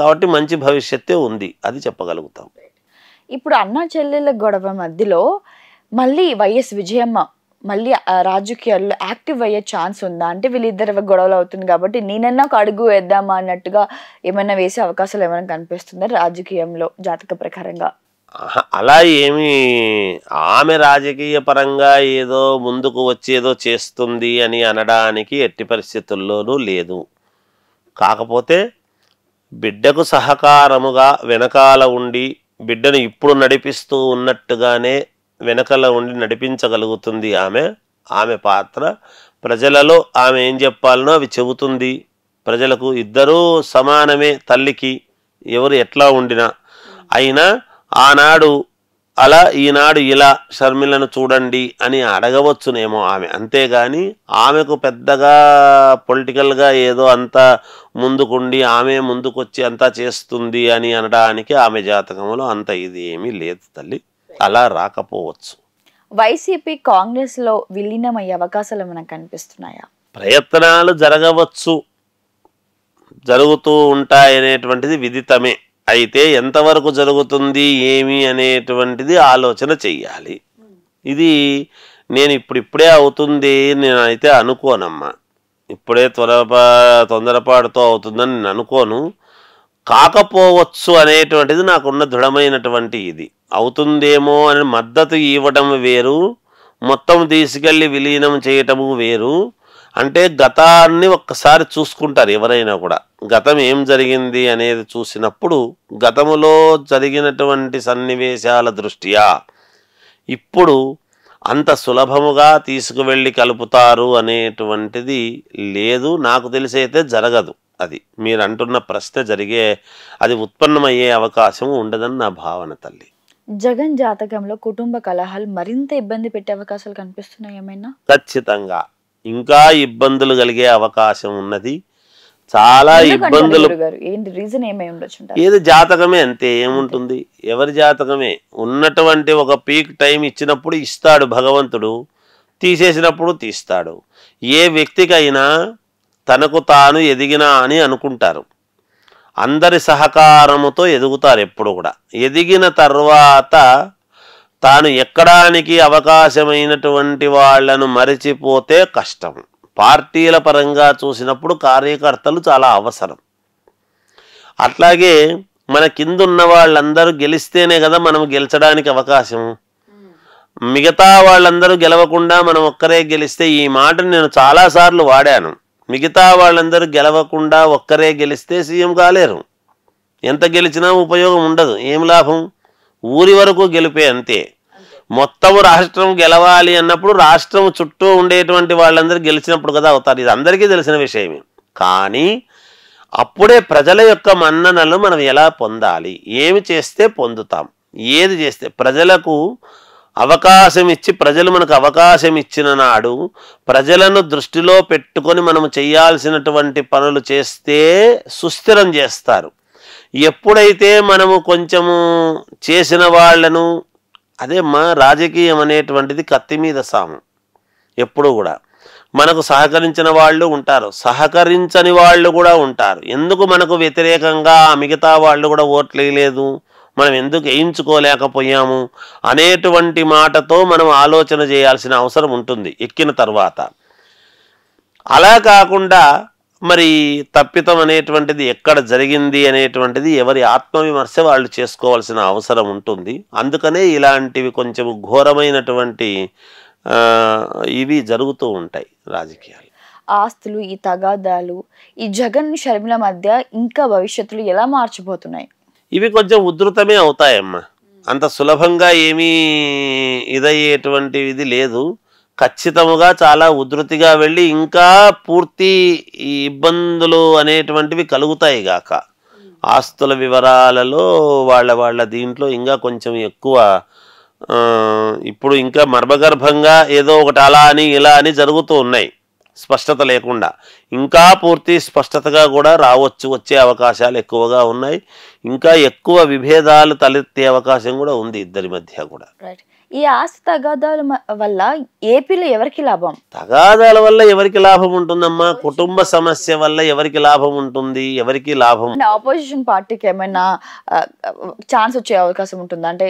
కాబట్టి మంచి భవిష్యత్తే ఉంది అది చెప్పగలుగుతాం ఇప్పుడు అన్న చెల్లెళ్ళ గొడవ మధ్యలో మళ్ళీ వైఎస్ విజయమ్మ మళ్ళీ రాజకీయాల్లో యాక్టివ్ అయ్యే ఛాన్స్ ఉందా అంటే వీళ్ళిద్దరు గొడవలు అవుతుంది కాబట్టి నేనన్నా ఒక అడుగు వేద్దామా అన్నట్టుగా ఏమైనా వేసే అవకాశాలు ఏమైనా కనిపిస్తుందా రాజకీయంలో జాతక ప్రకారంగా అలా ఏమి ఆమె రాజకీయ పరంగా ఏదో ముందుకు వచ్చేదో చేస్తుంది అని అనడానికి ఎట్టి పరిస్థితుల్లోనూ లేదు కాకపోతే బిడ్డకు సహకారముగా వెనకాల ఉండి బిడ్డను ఇప్పుడు నడిపిస్తూ ఉన్నట్టుగానే వెనకల ఉండి నడిపించగలుగుతుంది ఆమె ఆమె పాత్ర ప్రజలలో ఆమె ఏం చెప్పాలనో అవి చెబుతుంది ప్రజలకు ఇద్దరూ సమానమే తల్లికి ఎవరు ఎట్లా ఉండినా అయినా ఆనాడు అలా ఈనాడు ఇలా షర్మిలను చూడండి అని అడగవచ్చునేమో ఆమె అంతేగాని ఆమెకు పెద్దగా పొలిటికల్గా ఏదో అంతా ముందుకుండి ఆమె ముందుకొచ్చి అంతా చేస్తుంది అని అనడానికి ఆమె జాతకంలో అంత ఇది ఏమీ లేదు తల్లి అలా రాకపోవచ్చు వైసీపీ కాంగ్రెస్లో విలీనమయ్యే అవకాశాలు మనకు కనిపిస్తున్నాయా ప్రయత్నాలు జరగవచ్చు జరుగుతూ ఉంటాయనేటువంటిది విదితమే అయితే ఎంతవరకు జరుగుతుంది ఏమి అనేటువంటిది ఆలోచన చెయ్యాలి ఇది నేను ఇప్పుడు ఇప్పుడే అవుతుంది అయితే అనుకోనమ్మా ఇప్పుడే త్వరపా తొందరపాటుతో అవుతుందని నేను అనుకోను కాకపోవచ్చు అనేటువంటిది నాకున్న దృఢమైనటువంటి ఇది అవుతుందేమో అని మద్దతు ఇవ్వడం వేరు మొత్తం తీసుకెళ్ళి విలీనం చేయటము వేరు అంటే గతాన్ని ఒక్కసారి చూసుకుంటారు ఎవరైనా కూడా గతం ఏం జరిగింది అనేది చూసినప్పుడు గతములో జరిగినటువంటి సన్నివేశాల దృష్ట్యా ఇప్పుడు అంత సులభముగా తీసుకువెళ్ళి కలుపుతారు అనేటువంటిది లేదు నాకు తెలిసైతే జరగదు అది మీరు అంటున్న ప్రశ్న జరిగే అది ఉత్పన్నమయ్యే అవకాశం ఉండదని నా భావన తల్లి జగన్ జాతకంలో కుటుంబ కలహాలు మరింత ఇబ్బంది పెట్టే అవకాశాలు కనిపిస్తున్నాయి ఏమైనా ఖచ్చితంగా ఇంకా ఇబ్బందులు కలిగే అవకాశం ఉన్నది చాలా ఇబ్బందులు ఏది జాతకమే అంతే ఏముంటుంది ఎవరి జాతకమే ఉన్నటువంటి ఒక పీక్ టైం ఇచ్చినప్పుడు ఇస్తాడు భగవంతుడు తీసేసినప్పుడు తీస్తాడు ఏ వ్యక్తికైనా తనకు తాను ఎదిగినా అని అనుకుంటారు అందరి సహకారముతో ఎదుగుతారు ఎప్పుడు కూడా ఎదిగిన తర్వాత తాను ఎక్కడానికి అవకాశమైనటువంటి వాళ్లను మరిచిపోతే కష్టం పార్టీల పరంగా చూసినప్పుడు కార్యకర్తలు చాలా అవసరం అట్లాగే మన కింద ఉన్న వాళ్ళందరూ గెలిస్తేనే కదా మనం గెలిచడానికి అవకాశం మిగతా వాళ్ళందరూ గెలవకుండా మనం ఒక్కరే గెలిస్తే ఈ మాటను నేను చాలాసార్లు వాడాను మిగతా వాళ్ళందరూ గెలవకుండా ఒక్కరే గెలిస్తే సీఎం కాలేరు ఎంత గెలిచినా ఉపయోగం ఉండదు ఏం లాభం ఊరి వరకు గెలిపే అంతే మొత్తము రాష్ట్రం గెలవాలి అన్నప్పుడు రాష్ట్రం చుట్టూ ఉండేటువంటి వాళ్ళందరూ గెలిచినప్పుడు కదా అవుతారు ఇది అందరికీ తెలిసిన విషయమే కానీ అప్పుడే ప్రజల యొక్క మన్ననలు మనం ఎలా పొందాలి ఏమి చేస్తే పొందుతాం ఏది చేస్తే ప్రజలకు అవకాశం ఇచ్చి ప్రజలు మనకు అవకాశం ఇచ్చిన నాడు ప్రజలను దృష్టిలో పెట్టుకొని మనం చేయాల్సినటువంటి పనులు చేస్తే సుస్థిరం చేస్తారు ఎప్పుడైతే మనము కొంచెము చేసిన వాళ్లను అదే మా రాజకీయం అనేటువంటిది కత్తి మీద సాము ఎప్పుడూ కూడా మనకు సహకరించిన వాళ్ళు ఉంటారు సహకరించని వాళ్ళు కూడా ఉంటారు ఎందుకు మనకు వ్యతిరేకంగా మిగతా వాళ్ళు కూడా ఓట్లు వేయలేదు మనం ఎందుకు వేయించుకోలేకపోయాము అనేటువంటి మాటతో మనం ఆలోచన చేయాల్సిన అవసరం ఉంటుంది ఎక్కిన తర్వాత అలా కాకుండా మరి తప్పితం అనేటువంటిది ఎక్కడ జరిగింది అనేటువంటిది ఎవరి ఆత్మవిమర్శ వాళ్ళు చేసుకోవాల్సిన అవసరం ఉంటుంది అందుకనే ఇలాంటివి కొంచెం ఘోరమైనటువంటి ఇవి జరుగుతూ ఉంటాయి రాజకీయాలు ఆస్తులు ఈ తగాదాలు ఈ జగన్ షర్మిల మధ్య ఇంకా భవిష్యత్తులు ఎలా మార్చిపోతున్నాయి ఇవి కొంచెం ఉధృతమే అవుతాయమ్మా అంత సులభంగా ఏమీ ఇదయ్యేటువంటి ఇది లేదు ఖచ్చితముగా చాలా ఉధృతిగా వెళ్ళి ఇంకా పూర్తి ఇబ్బందులు అనేటువంటివి కలుగుతాయి గాక ఆస్తుల వివరాలలో వాళ్ళ వాళ్ళ దీంట్లో ఇంకా కొంచెం ఎక్కువ ఇప్పుడు ఇంకా మర్మగర్భంగా ఏదో ఒకటి అలా అని ఇలా అని జరుగుతూ ఉన్నాయి స్పష్టత లేకుండా ఇంకా పూర్తి స్పష్టతగా కూడా రావచ్చు వచ్చే అవకాశాలు ఎక్కువగా ఉన్నాయి ఇంకా ఎక్కువ విభేదాలు తలెత్తే అవకాశం కూడా ఉంది ఇద్దరి మధ్య కూడా ఈ ఆస్తి తగాదాల వల్ల ఏపీలో ఎవరికి లాభం తగాదాల వల్ల ఎవరికి లాభం ఉంటుందమ్మా కుటుంబ సమస్య వల్ల ఎవరికి లాభం ఉంటుంది ఎవరికి లాభం ఆపోజిషన్ పార్టీకి ఏమైనా ఛాన్స్ వచ్చే అవకాశం ఉంటుందా అంటే